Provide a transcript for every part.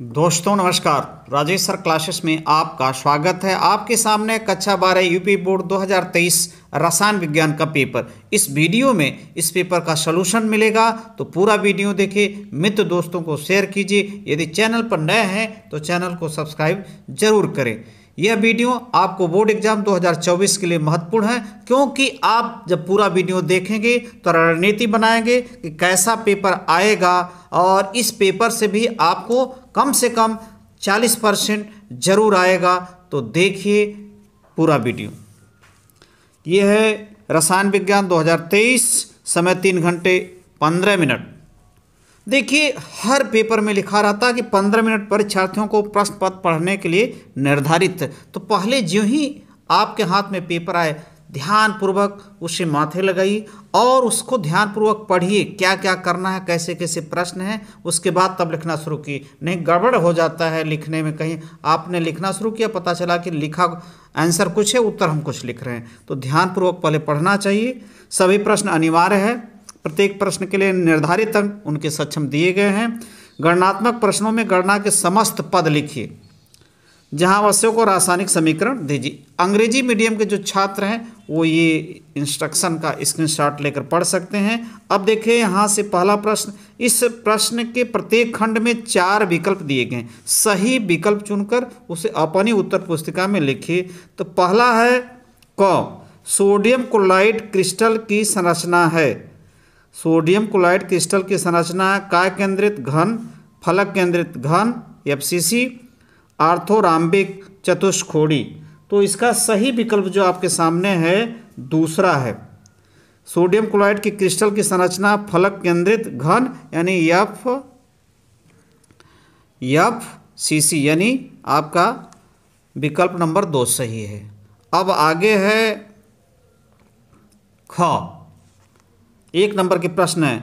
दोस्तों नमस्कार Rajesh sir classes में आपका स्वागत है आपके सामने कक्षा बारह यूपी बोर्ड 2023 रसायन विज्ञान का पेपर इस वीडियो में इस पेपर का सलूशन मिलेगा तो पूरा वीडियो देखिए मित्र दोस्तों को शेयर कीजिए यदि चैनल पर नए हैं तो चैनल को सब्सक्राइब जरूर करें यह वीडियो आपको बोर्ड एग्जाम 2024 के लिए महत्वपूर्ण है क्योंकि आप जब पूरा वीडियो देखेंगे तो रणनीति बनाएंगे कि कैसा पेपर आएगा और इस पेपर से भी आपको कम से कम 40 परसेंट जरूर आएगा तो देखिए पूरा वीडियो ये है रसायन विज्ञान 2023 समय तीन घंटे पंद्रह मिनट देखिए हर पेपर में लिखा रहता है कि पंद्रह मिनट परीक्षार्थियों को प्रश्न पत्र पढ़ने के लिए निर्धारित तो पहले जो ही आपके हाथ में पेपर आए ध्यानपूर्वक उसे माथे लगाइए और उसको ध्यानपूर्वक पढ़िए क्या क्या करना है कैसे कैसे प्रश्न हैं उसके बाद तब लिखना शुरू किए नहीं गड़बड़ हो जाता है लिखने में कहीं आपने लिखना शुरू किया पता चला कि लिखा आंसर कुछ है उत्तर हम कुछ लिख रहे हैं तो ध्यानपूर्वक पहले पढ़ना चाहिए सभी प्रश्न अनिवार्य है प्रत्येक प्रश्न के लिए निर्धारित अंक उनके सक्षम दिए गए हैं गणनात्मक प्रश्नों में गणना के समस्त पद लिखिए जहाँ आवश्यक को रासायनिक समीकरण दीजिए अंग्रेजी मीडियम के जो छात्र हैं वो ये इंस्ट्रक्शन का स्क्रीनशॉट लेकर पढ़ सकते हैं अब देखिए यहाँ से पहला प्रश्न इस प्रश्न के प्रत्येक खंड में चार विकल्प दिए गए सही विकल्प चुनकर उसे अपनी उत्तर पुस्तिका में लिखिए तो पहला है क सोडियम क्लोराइड क्रिस्टल की संरचना है सोडियम क्लोराइड क्रिस्टल की संरचना है काय केंद्रित घन फलक केंद्रित घन एफ सी सी आर्थोराम्बिक चतुष्खोड़ी तो इसका सही विकल्प जो आपके सामने है दूसरा है सोडियम क्लोराइड की क्रिस्टल की संरचना फलक केंद्रित घन यानी यफ यफ सी सी यानी आपका विकल्प नंबर दो सही है अब आगे है ख एक नंबर के प्रश्न है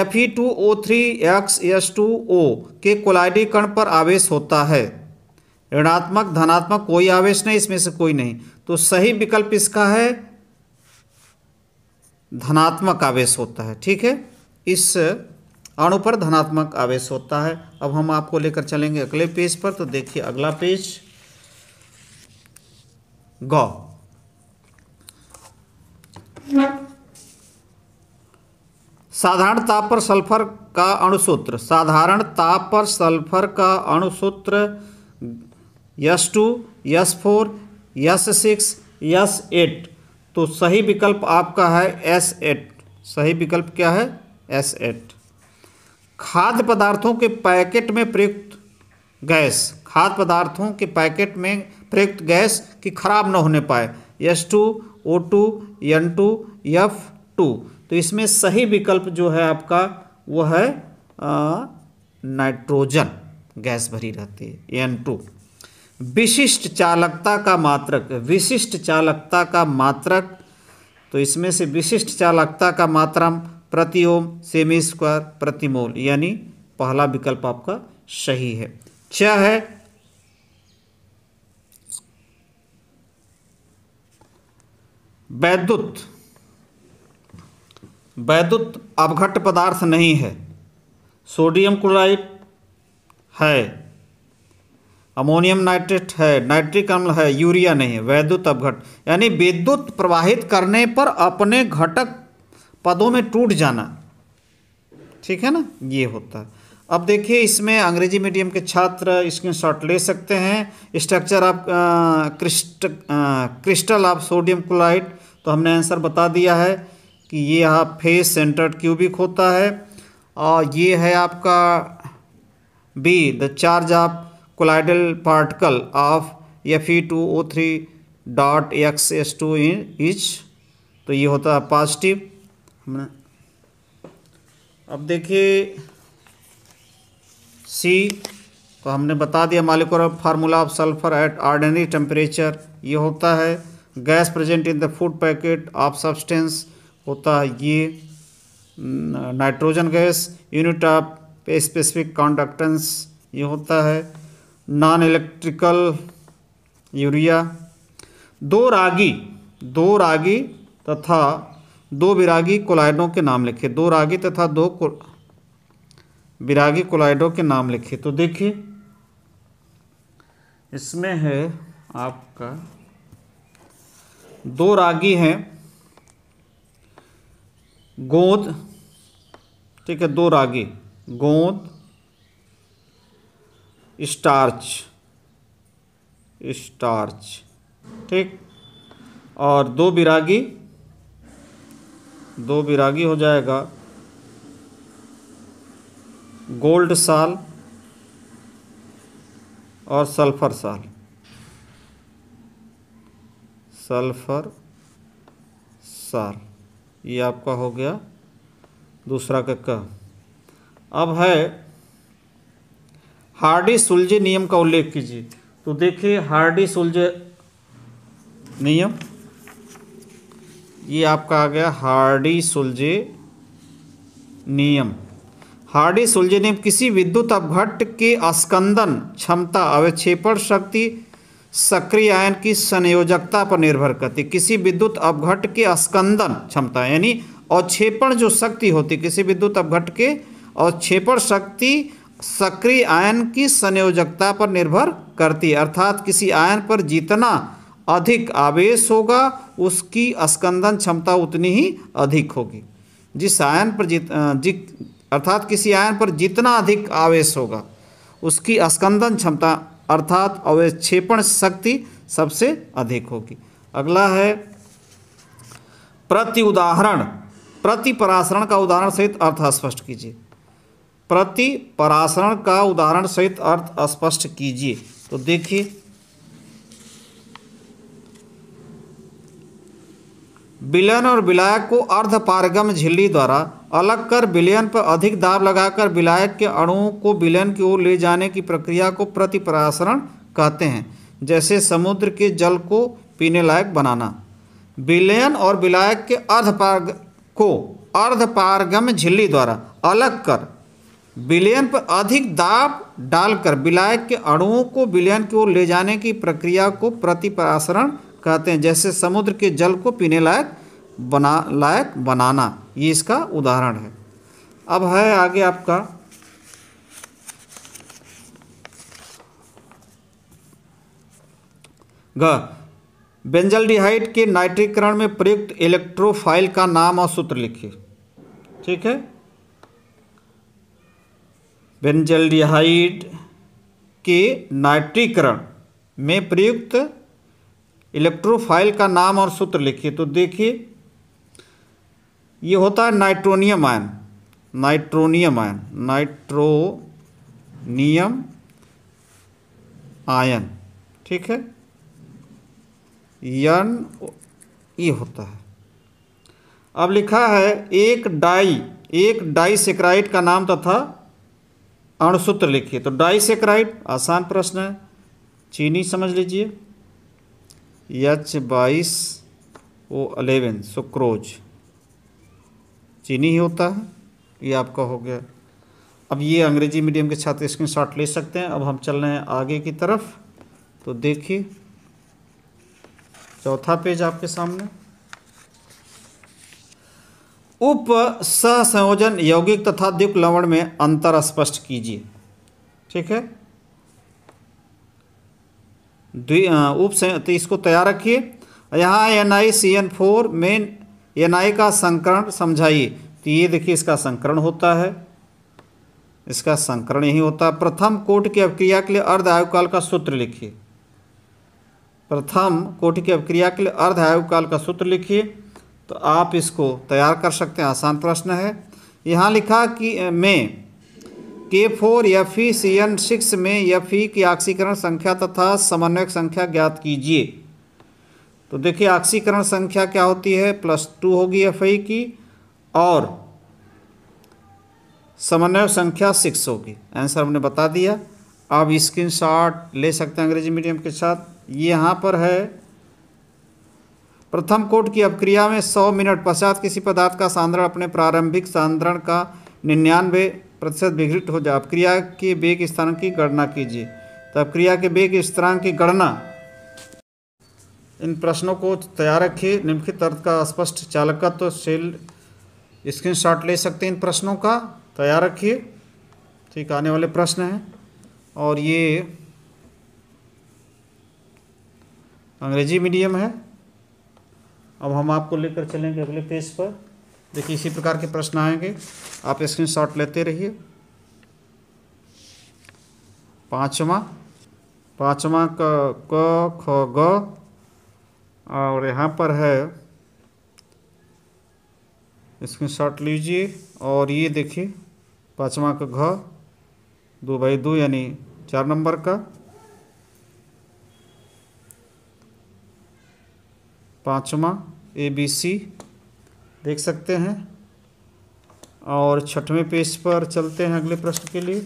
F E two O three X S two O के कोलाइडी कण पर आवेश होता है ऋणात्मक धनात्मक कोई आवेश नहीं इसमें से कोई नहीं तो सही विकल्प इसका है धनात्मक आवेश होता है ठीक है इस अणु पर धनात्मक आवेश होता है अब हम आपको लेकर चलेंगे अगले पेज पर तो देखिए अगला पेज गौ साधारण ताप पर सल्फर का अणुसूत्र साधारण ताप पर सल्फर का अणुसूत्र S two S four S six S eight तो सही विकल्प आपका है एस एट सही विकल्प क्या है एस एट खाद्य पदार्थों के पैकेट में प्रयुक्त गैस खाद्य पदार्थों के पैकेट में प्रयुक्त गैस की खराब न होने पाए S two O two N two F two तो इसमें सही विकल्प जो है आपका वो है नाइट्रोजन गैस भरी रहती है एन टू विशिष्ट चालकता का मात्रक विशिष्ट चालकता का मात्रक तो इसमें से विशिष्ट चालकता का मात्रम प्रति ओम सेमी स्क्वायर प्रतिमोल यानी पहला विकल्प आपका सही है छ है वैद्युत वैद्युत अवघट पदार्थ नहीं है सोडियम क्लोराइड है अमोनियम नाइट्रेट है नाइट्रिक अम्ल है यूरिया नहीं है वैद्युत अपघट यानी विद्युत प्रवाहित करने पर अपने घटक पदों में टूट जाना ठीक है ना ये होता है अब देखिए इसमें अंग्रेजी मीडियम के छात्र स्क्रीनशॉट ले सकते हैं स्ट्रक्चर आप क्रिस्ट क्रिस्टल आप सोडियम क्लोराइड तो हमने आंसर बता दिया है कि ये यहाँ फेस सेंटर्ड क्यूबिक होता है और ये है आपका B the charge of colloidal particle of F E two O three dot X S two in each तो ये होता है पॉजिटिव हमने अब देखिए सी तो हमने बता दिया molecular formula of sulphur at ordinary temperature ये होता है gas present in the food packet of substance होता है ये nitrogen gas unit of specific conductance ये होता है नॉन इलेक्ट्रिकल यूरिया दो रागी दो रागी तथा दो विरागी कोलाइडों के नाम लिखे दो रागी तथा दो विरागी कोलाइडों के नाम लिखे तो देखिए इसमें है आपका दो रागी हैं गोद ठीक है दो रागे गोंद स्टार्च स्टार्च ठीक और दो बिरागी दो बिरागी हो जाएगा गोल्ड साल और सल्फर साल सल्फर साल ये आपका हो गया दूसरा कक्का अब है हार्डी सुलझे नियम का उल्लेख कीजिए तो देखिए हार्डी सुलझे नियम ये आपका आ गया हार्डी सुलझे नियम हार्डी सुलझे नियम किसी विद्युत अपघट के अस्कंदन क्षमता अवक्षेपण शक्ति सक्रिय आयन की संयोजकता पर निर्भर करती किसी विद्युत अवघट के स्कंदन क्षमता यानी अवक्षेपण जो शक्ति होती किसी विद्युत अवघट के अवक्षेपण शक्ति सक्रिय आयन की संयोजकता पर निर्भर करती अर्थात किसी आयन पर जितना अधिक आवेश होगा उसकी स्कंदन क्षमता उतनी ही अधिक होगी जिस आयन पर जित जि अर्थात किसी आयन पर जितना अधिक आवेश होगा उसकी स्कंदन क्षमता अर्थात अवक्षेपण शक्ति सबसे अधिक होगी अगला है प्रति उदाहरण प्रति पराशरण का उदाहरण सहित अर्थ स्पष्ट कीजिए प्रति पराशरण का उदाहरण सहित अर्थ स्पष्ट कीजिए तो देखिए विलयन और विलायक को अर्धपारगम झिल्ली द्वारा अलग कर विलयन पर अधिक दाब लगाकर विलायक के अणुओं को विलयन की ओर ले जाने की प्रक्रिया को प्रतिपरासरण कहते हैं जैसे समुद्र के जल को पीने लायक बनाना विलयन और विलायक के अर्धपार्ग को अर्धपारगम झिल्ली द्वारा अलग कर विलयन पर अधिक दाब डालकर विलायक के अणुओं को विलयन की ओर ले जाने की प्रक्रिया को प्रतिपरासरण कहते हैं जैसे समुद्र के जल को पीने लायक बना लायक बनाना ये इसका उदाहरण है अब है आगे आपका ग बेंजलडिहाइड के नाइट्रीकरण में प्रयुक्त इलेक्ट्रोफाइल का नाम और सूत्र लिखिए ठीक है बेंजलडिहाइड के नाइट्रीकरण में प्रयुक्त इलेक्ट्रोफाइल का नाम और सूत्र लिखिए तो देखिए ये होता है nitronium ion nitronium ion nitronium ion ठीक है यन ये होता है अब लिखा है एक डाई एक डाई सेक्राइट का नाम तथा अणुसूत्र लिखिए तो डाई सेक्राइट आसान प्रश्न है चीनी समझ लीजिए एच बाईस ओ अलेवन सुक्रोज़ चीनी ही होता है ये आपका हो गया अब ये अंग्रेजी मीडियम के छात्र स्क्रीन शॉट ले सकते हैं अब हम चल रहे हैं आगे की तरफ तो देखिए चौथा पेज आपके सामने उप संयोजन यौगिक तथा द्विक लवण में अंतर स्पष्ट कीजिए ठीक है उप तो इसको तैयार रखिए यहाँ N I C N four में एन आई का संकरण समझाइए तो ये देखिए इसका संकरण होता है इसका संकरण यही होता है प्रथम कोट की अभिक्रिया के लिए अर्ध आयु काल का सूत्र लिखिए प्रथम कोट की अभिक्रिया के लिए अर्ध आयु काल का सूत्र लिखिए तो आप इसको तैयार कर सकते हैं आसान प्रश्न है यहाँ लिखा कि में K four F E C N six में एफ ई e की आक्सीकरण संख्या तथा समन्वयक संख्या ज्ञात कीजिए तो देखिए आक्सीकरण संख्या क्या होती है प्लस टू होगी एफ ई e की और समन्वय संख्या सिक्स होगी आंसर हमने बता दिया आप स्क्रीन शॉट ले सकते हैं अंग्रेजी मीडियम के साथ ये यहाँ पर है प्रथम कोट की अपक्रिया में 100 मिनट पश्चात किसी पदार्थ का सांद्रण अपने प्रारंभिक सांद्रण का निन्यानवे प्रतिशत विघटित हो जाए अपक्रिया के बेग स्थान की गणना कीजिए तो अपक्रिया के बेग स्थान की गणना इन प्रश्नों को तैयार रखिए निम्नलिखित अर्थ का स्पष्ट चालकत्व तो शील स्क्रीनशॉट ले सकते हैं इन प्रश्नों का तैयार रखिए ठीक आने वाले प्रश्न हैं और ये अंग्रेजी मीडियम है अब हम आपको लेकर चलेंगे अगले पेज पर देखिए इसी प्रकार के प्रश्न आएंगे आप स्क्रीनशॉट लेते रहिए पाँचवा पाँचवा क क ख ग और यहाँ पर है इसमें शॉट लीजिए और ये देखिए पाँचवा का घ दो बाई दो यानी चार नंबर का पाँचवा ए बी सी देख सकते हैं और छठवें पेज पर चलते हैं अगले प्रश्न के लिए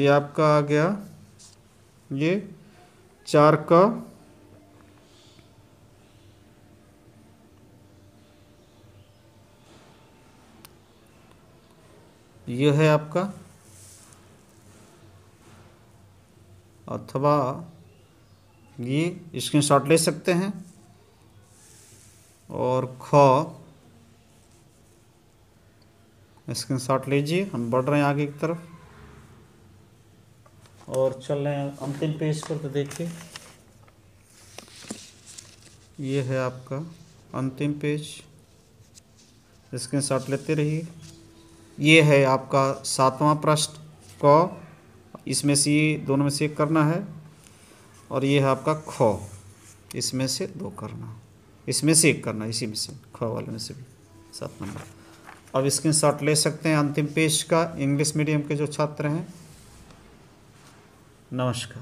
ये आपका आ गया ये चार का ये है आपका अथवा ये स्क्रीन शॉट ले सकते हैं और ख स्क्रीन शॉट लीजिए हम बढ़ रहे हैं आगे की तरफ और चल रहे हैं अंतिम पेज पर तो देखिए ये है आपका अंतिम पेज स्क्रीन शॉट लेते रहिए ये है आपका सातवां प्रश्न क इसमें से दोनों में से एक करना है और ये है आपका ख इसमें से दो करना इसमें से एक करना इसी में से ख वाले में से भी सात नंबर अब स्क्रीन शॉट ले सकते हैं अंतिम पेज का इंग्लिश मीडियम के जो छात्र हैं नमस्कार